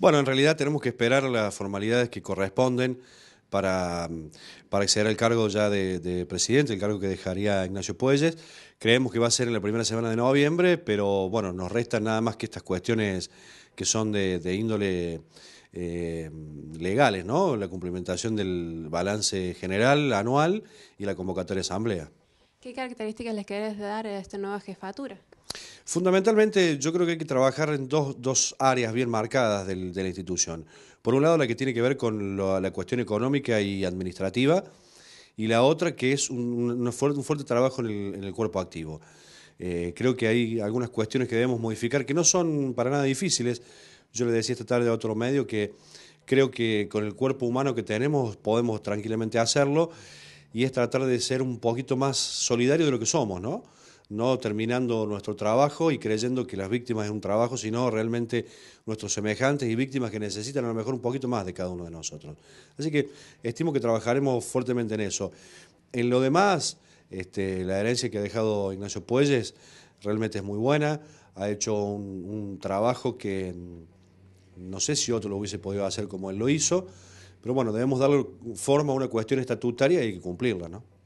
Bueno, en realidad tenemos que esperar las formalidades que corresponden para, mm, para acceder al cargo ya de, presidente, el cargo que dejaría Ignacio Puelles. Creemos que va a ser en la primera semana de noviembre, pero bueno, nos restan nada más que estas cuestiones que son de, índole eh, legales, ¿no? La cumplimentación del balance general anual y la convocatoria de asamblea. ¿Qué características les querés dar a esta nueva jefatura? Fundamentalmente, yo creo que hay que trabajar en dos, áreas bien marcadas de la institución. Por un lado, la que tiene que ver con la, cuestión económica y administrativa, y la otra que es un, fuerte, trabajo en el, cuerpo activo. Eh, creo que hay algunas cuestiones que debemos modificar que no son para nada difíciles. Yo le decía esta tarde a otro medio que creo que con el cuerpo humano que tenemos podemos tranquilamente hacerlo y es tratar de ser un poquito más solidario de lo que somos, ¿no? no terminando nuestro trabajo y creyendo que las víctimas es un trabajo, sino realmente nuestros semejantes y víctimas que necesitan a lo mejor un poquito más de cada uno de nosotros. Así que estimo que trabajaremos fuertemente en eso. En lo demás, este, la herencia que ha dejado Ignacio Puelles realmente es muy buena, ha hecho un, trabajo que no sé si otro lo hubiese podido hacer como él lo hizo, pero bueno, debemos darle forma a una cuestión estatutaria y hay que cumplirla, ¿no?